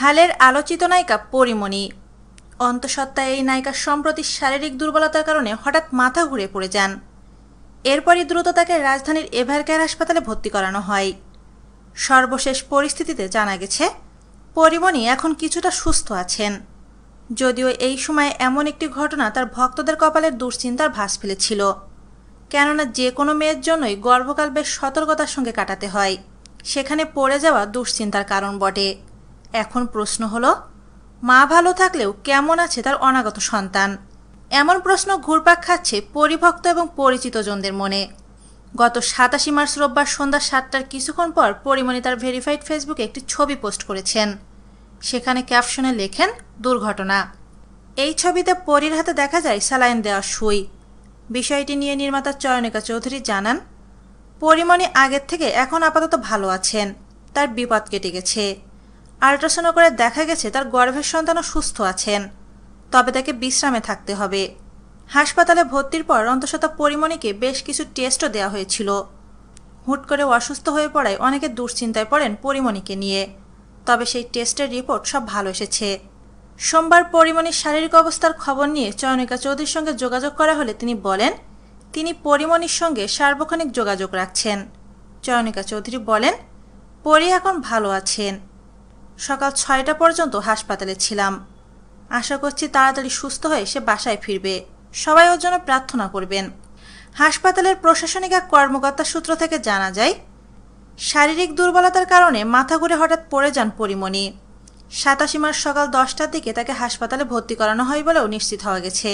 হালের আলোচিত নায়িকা পরিমণি অন্তঃসত্ত্বা এই নায়িকা সম্প্রতি শারীরিক দুর্বলতার কারণে হঠাৎ মাথা ঘুরে পড়ে যান এরপরই দ্রুত তাকে রাজধানীর এভারকেয়ার হাসপাতালে ভর্তি করানো হয় সর্বশেষ পরিস্থিতিতে জানা গেছে পরিমণি এখন কিছুটা সুস্থ আছেন যদিও এই সময়ে এমন একটি ঘটনা তার ভক্তদের কপালের দুশ্চিন্তার ভাস ফেলেছিল কেননা যে কোনো মেয়ের জন্যই গর্ভকাল বেশ সতর্কতার সঙ্গে কাটাতে হয় সেখানে পড়ে যাওয়া দুশ্চিন্তার কারণ বটে এখন প্রশ্ন হলো মা ভালো থাকলেও কেমন আছে তার অনাগত সন্তান এমন প্রশ্ন ঘুরপাক খাচ্ছে পরিভক্ত এবং পরিচিত জনদের মনে গত সাতাশি মার্চ রোববার সন্ধ্যা সাতটার কিছুক্ষণ পর পরিমণি তার ভেরিফাইড ফেসবুকে একটি ছবি পোস্ট করেছেন সেখানে ক্যাপশনে লেখেন দুর্ঘটনা এই ছবিতে পরীর হাতে দেখা যায় স্যালাইন দেওয়া সুই বিষয়টি নিয়ে নির্মাতা চয়নিকা চৌধুরী জানান পরিমণি আগের থেকে এখন আপাতত ভালো আছেন তার বিপদ কেটে গেছে আল্ট্রাসাউন্ড করে দেখা গেছে তার গর্ভের সন্তানও সুস্থ আছেন তবে তাকে বিশ্রামে থাকতে হবে হাসপাতালে ভর্তির পর অন্তঃসত্ত্বা পরিমণিকে বেশ কিছু টেস্টও দেওয়া হয়েছিল হুট করে অসুস্থ হয়ে পড়ায় অনেকে দুশ্চিন্তায় পড়েন পরিমণিকে নিয়ে তবে সেই টেস্টের রিপোর্ট সব ভালো এসেছে সোমবার পরিমণির শারীরিক অবস্থার খবর নিয়ে চয়নিকা চৌধুরীর সঙ্গে যোগাযোগ করা হলে তিনি বলেন তিনি পরিমণির সঙ্গে সার্বক্ষণিক যোগাযোগ রাখছেন চয়নিকা চৌধুরী বলেন পরি এখন ভালো আছেন সকাল ছয়টা পর্যন্ত হাসপাতালে ছিলাম আশা করছি তাড়াতাড়ি সুস্থ হয়ে সে বাসায় ফিরবে সবাই ওর জন্য প্রার্থনা করবেন হাসপাতালের প্রশাসনিক এক কর্মকর্তা সূত্র থেকে জানা যায় শারীরিক দুর্বলতার কারণে মাথা ঘুরে হঠাৎ পড়ে যান পরিমণি সাতাশি মার্চ সকাল দশটার দিকে তাকে হাসপাতালে ভর্তি করানো হয় বলেও নিশ্চিত হওয়া গেছে